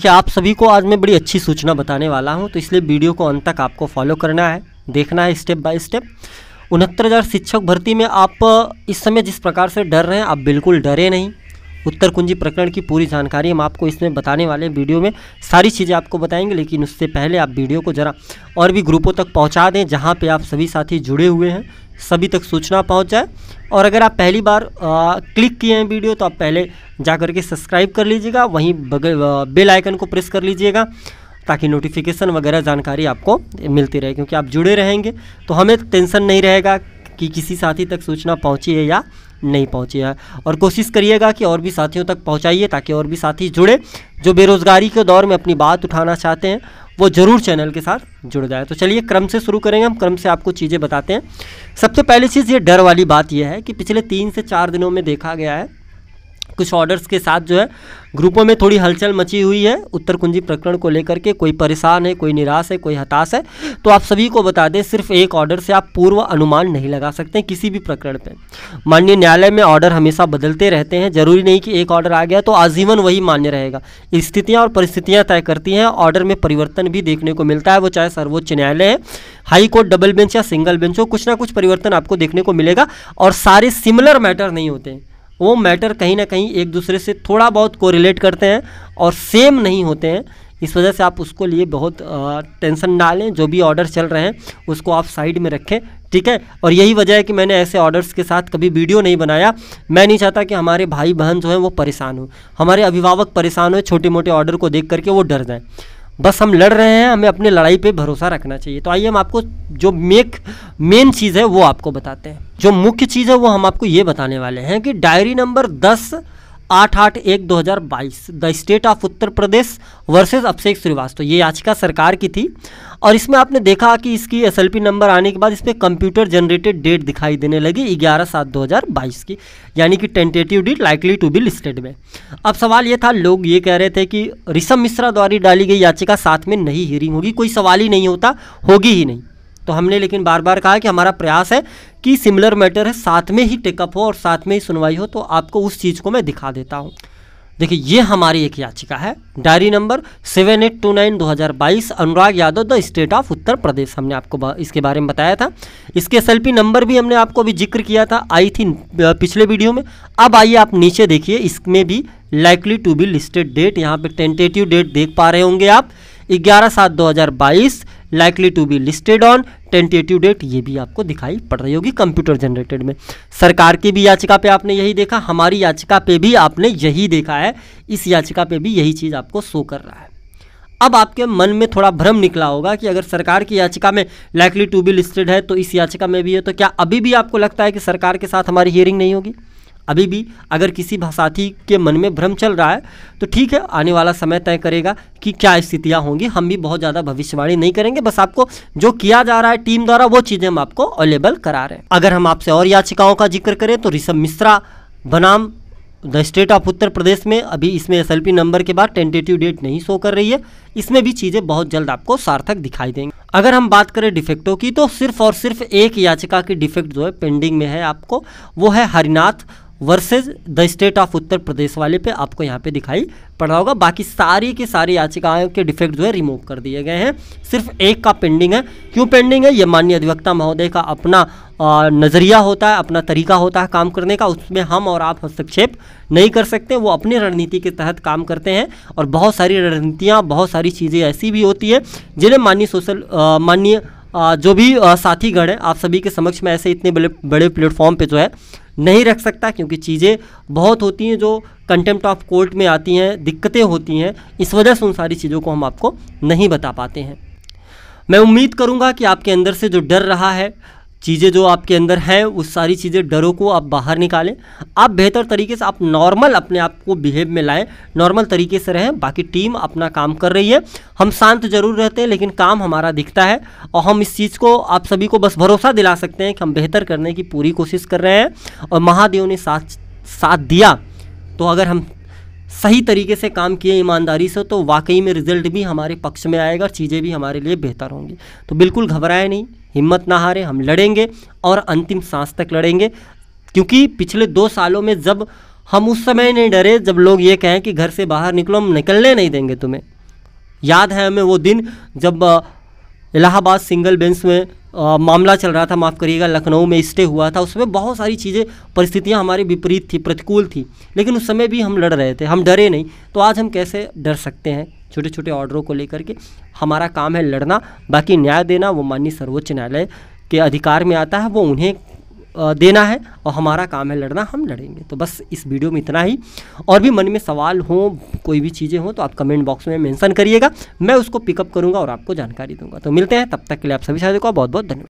देखिए आप सभी को आज मैं बड़ी अच्छी सूचना बताने वाला हूँ तो इसलिए वीडियो को अंत तक आपको फॉलो करना है देखना है स्टेप बाय स्टेप उनहत्तर हज़ार शिक्षक भर्ती में आप इस समय जिस प्रकार से डर रहे हैं आप बिल्कुल डरे नहीं उत्तर कुंजी प्रकरण की पूरी जानकारी हम आपको इसमें बताने वाले हैं वीडियो में सारी चीज़ें आपको बताएंगे लेकिन उससे पहले आप वीडियो को ज़रा और भी ग्रुपों तक पहुंचा दें जहां पे आप सभी साथी जुड़े हुए हैं सभी तक सूचना पहुँच जाए और अगर आप पहली बार आ, क्लिक किए हैं वीडियो तो आप पहले जा कर के सब्सक्राइब कर लीजिएगा वहीं बेल आइकन को प्रेस कर लीजिएगा ताकि नोटिफिकेशन वगैरह जानकारी आपको मिलती रहे क्योंकि आप जुड़े रहेंगे तो हमें टेंशन नहीं रहेगा कि किसी साथी तक सूचना पहुँची है या नहीं पहुँची है और कोशिश करिएगा कि और भी साथियों तक पहुँचाइए ताकि और भी साथी जुड़े जो बेरोज़गारी के दौर में अपनी बात उठाना चाहते हैं वो ज़रूर चैनल के साथ जुड़ जाए तो चलिए क्रम से शुरू करेंगे हम क्रम से आपको चीज़ें बताते हैं सबसे पहली चीज़ ये डर वाली बात यह है कि पिछले तीन से चार दिनों में देखा गया है कुछ ऑर्डर्स के साथ जो है ग्रुपों में थोड़ी हलचल मची हुई है उत्तर कुंजी प्रकरण को लेकर के कोई परेशान है कोई निराश है कोई हताश है तो आप सभी को बता दें सिर्फ एक ऑर्डर से आप पूर्व अनुमान नहीं लगा सकते किसी भी प्रकरण पे माननीय न्यायालय में ऑर्डर हमेशा बदलते रहते हैं जरूरी नहीं कि एक ऑर्डर आ गया तो आजीवन वही मान्य रहेगा स्थितियाँ और परिस्थितियाँ तय करती हैं ऑर्डर में परिवर्तन भी देखने को मिलता है वो चाहे सर्वोच्च न्यायालय है हाई कोर्ट डबल बेंच या सिंगल बेंच हो कुछ ना कुछ परिवर्तन आपको देखने को मिलेगा और सारे सिमिलर मैटर नहीं होते हैं वो मैटर कहीं ना कहीं एक दूसरे से थोड़ा बहुत कोरिलेट करते हैं और सेम नहीं होते हैं इस वजह से आप उसको लिए बहुत टेंशन ना लें जो भी ऑर्डर चल रहे हैं उसको आप साइड में रखें ठीक है और यही वजह है कि मैंने ऐसे ऑर्डर्स के साथ कभी वीडियो नहीं बनाया मैं नहीं चाहता कि हमारे भाई बहन जो हैं वो परेशान हो हमारे अभिभावक परेशान हो छोटे मोटे ऑर्डर को देख करके वो डर जाएँ बस हम लड़ रहे हैं हमें अपने लड़ाई पे भरोसा रखना चाहिए तो आइए हम आपको जो मेक मेन चीज़ है वो आपको बताते हैं जो मुख्य चीज़ है वो हम आपको ये बताने वाले हैं कि डायरी नंबर दस आठ आठ एक दो हज़ार बाईस the state of Uttar Pradesh versus Abhishek Shrivastava ये याचिका सरकार की थी और इसमें आपने देखा कि इसकी एस नंबर आने के बाद इसमें कंप्यूटर जनरेटेड डेट दिखाई देने लगी ग्यारह सात दो हज़ार बाईस की यानी कि tentative date likely to be listed में अब सवाल ये था लोग ये कह रहे थे कि ऋषभ मिश्रा द्वारा डाली गई याचिका साथ में नहीं हियरिंग होगी कोई सवाल ही नहीं होता होगी ही नहीं तो हमने लेकिन बार बार कहा कि हमारा प्रयास है कि सिमिलर मैटर है साथ में ही टेकअप हो और साथ में ही सुनवाई हो तो आपको उस चीज़ को मैं दिखा देता हूँ देखिए ये हमारी एक याचिका है diary number seven eight two nine दो हज़ार बाईस Anurag Yadav the state of Uttar Pradesh हमने आपको इसके बारे में बताया था इसके एस नंबर भी हमने आपको अभी जिक्र किया था आई थी पिछले वीडियो में अब आइए आप नीचे देखिए इसमें भी likely to be listed date यहाँ पे टेंटेटिव डेट देख पा रहे होंगे आप ग्यारह सात दो हज़ार बाईस likely to be listed on tentative date ये भी आपको दिखाई पड़ रही होगी कंप्यूटर जनरेटेड में सरकार की भी याचिका पे आपने यही देखा हमारी याचिका पे भी आपने यही देखा है इस याचिका पे भी यही चीज़ आपको शो कर रहा है अब आपके मन में थोड़ा भ्रम निकला होगा कि अगर सरकार की याचिका में लाइकली टू बी लिस्टेड है तो इस याचिका में भी है तो क्या अभी भी आपको लगता है कि सरकार के साथ हमारी हियरिंग नहीं होगी अभी भी अगर किसी भाषाथी के मन में भ्रम चल रहा है तो ठीक है आने वाला समय तय करेगा कि क्या स्थितियाँ होंगी हम भी बहुत ज़्यादा भविष्यवाणी नहीं करेंगे बस आपको जो किया जा रहा है टीम द्वारा वो चीज़ें हम आपको अवेलेबल करा रहे हैं अगर हम आपसे और याचिकाओं का जिक्र करें तो ऋषभ मिश्रा बनाम the state of Uttar Pradesh में अभी इसमें एस नंबर के बाद टेंटेटिव डेट नहीं शो कर रही है इसमें भी चीज़ें बहुत जल्द आपको सार्थक दिखाई देंगी अगर हम बात करें डिफेक्टों की तो सिर्फ और सिर्फ एक याचिका की डिफेक्ट जो है पेंडिंग में है आपको वो है Harinath versus the state of Uttar Pradesh वाले पे आपको यहाँ पे दिखाई पड़ रहा होगा बाकी सारी की सारी याचिकाओं के डिफेक्ट जो है रिमूव कर दिए गए हैं सिर्फ एक का पेंडिंग है क्यों पेंडिंग है ये माननीय अधिवक्ता महोदय का अपना नज़रिया होता है अपना तरीका होता है काम करने का उसमें हम और आप हस्तक्षेप नहीं कर सकते वो अपनी रणनीति के तहत काम करते हैं और बहुत सारी रणनीतियाँ बहुत सारी चीज़ें ऐसी भी होती है जिन्हें माननीय सोशल माननीय जो भी साथीगण हैं आप सभी के समक्ष में ऐसे इतने बड़े बड़े प्लेटफॉर्म पर जो है नहीं रख सकता क्योंकि चीज़ें बहुत होती हैं जो कंटेम्प्ट ऑफ कोर्ट में आती हैं दिक्कतें होती हैं इस वजह से उन सारी चीज़ों को हम आपको नहीं बता पाते हैं मैं उम्मीद करूंगा कि आपके अंदर से जो डर रहा है चीज़ें जो आपके अंदर हैं उस सारी चीज़ें डरों को आप बाहर निकालें आप बेहतर तरीके से आप नॉर्मल अपने आप को बिहेव में लाएं नॉर्मल तरीके से रहें बाकी टीम अपना काम कर रही है हम शांत जरूर रहते हैं लेकिन काम हमारा दिखता है और हम इस चीज़ को आप सभी को बस भरोसा दिला सकते हैं कि हम बेहतर करने की पूरी कोशिश कर रहे हैं और महादेव ने साथ साथ दिया तो अगर हम सही तरीके से काम किए ईमानदारी से तो वाकई में रिजल्ट भी हमारे पक्ष में आएगा चीज़ें भी हमारे लिए बेहतर होंगी तो बिल्कुल घबराए नहीं हिम्मत ना हारें हम लड़ेंगे और अंतिम सांस तक लड़ेंगे क्योंकि पिछले दो सालों में जब हम उस समय नहीं डरे जब लोग ये कहें कि घर से बाहर निकलो हम निकलने नहीं देंगे तुम्हें याद है हमें वो दिन जब इलाहाबाद सिंगल बेंच में आ, मामला चल रहा था माफ़ करिएगा लखनऊ में स्टे हुआ था उसमें बहुत सारी चीज़ें परिस्थितियां हमारे विपरीत थी प्रतिकूल थी लेकिन उस समय भी हम लड़ रहे थे हम डरे नहीं तो आज हम कैसे डर सकते हैं छोटे छोटे ऑर्डरों को लेकर के हमारा काम है लड़ना बाकी न्याय देना वो माननीय सर्वोच्च न्यायालय के अधिकार में आता है वो उन्हें देना है और हमारा काम है लड़ना हम लड़ेंगे तो बस इस वीडियो में इतना ही और भी मन में सवाल हो कोई भी चीज़ें हों तो आप कमेंट बॉक्स में मेंशन करिएगा मैं उसको पिकअप करूँगा और आपको जानकारी दूंगा तो मिलते हैं तब तक के लिए आप सभी साथियों का बहुत बहुत धन्यवाद